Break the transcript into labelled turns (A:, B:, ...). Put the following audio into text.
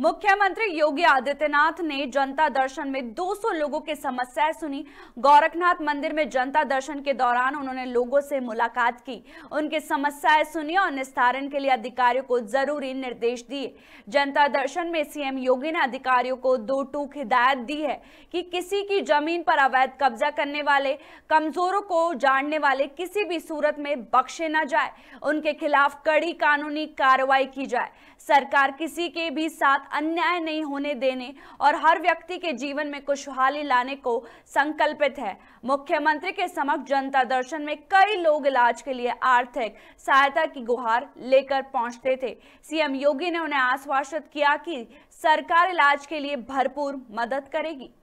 A: मुख्यमंत्री योगी आदित्यनाथ ने जनता दर्शन में 200 लोगों की समस्याएं सुनी गोरखनाथ मंदिर में जनता दर्शन के दौरान उन्होंने लोगों से मुलाकात की उनकी समस्याएं सुनी और निस्तारण के लिए अधिकारियों को जरूरी निर्देश दिए जनता दर्शन में सीएम योगी ने अधिकारियों को दो टूक हिदायत दी है कि किसी की जमीन पर अवैध कब्जा करने वाले कमजोरों को जानने वाले किसी भी सूरत में बख्शे न जाए उनके खिलाफ कड़ी कानूनी कार्रवाई की जाए सरकार किसी के भी साथ साथ अन्याय नहीं होने देने और हर व्यक्ति के जीवन में खुशहाली लाने को संकल्पित है मुख्यमंत्री के समक्ष जनता दर्शन में कई लोग इलाज के लिए आर्थिक सहायता की गुहार लेकर पहुंचते थे सीएम योगी ने उन्हें आश्वासित किया कि सरकार इलाज के लिए भरपूर मदद करेगी